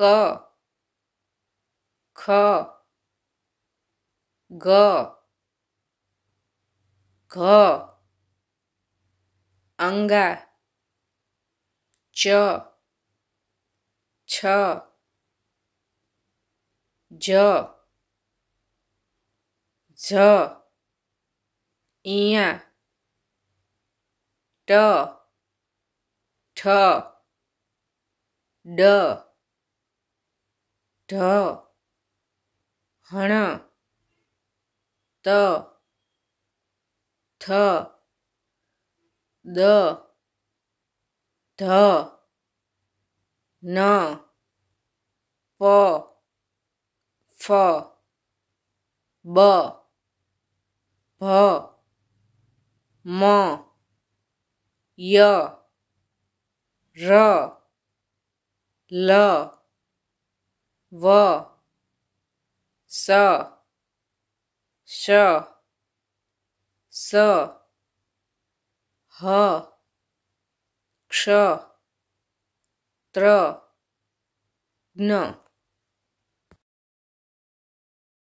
क ख ग घ अंगा च छ ज झ इया ट ठ ड ઢ હણ ત થ દ ધ ન પ ફ બ ભ મ ય र ल В. С. Ш. С. Х. Кш. Тр. Дно.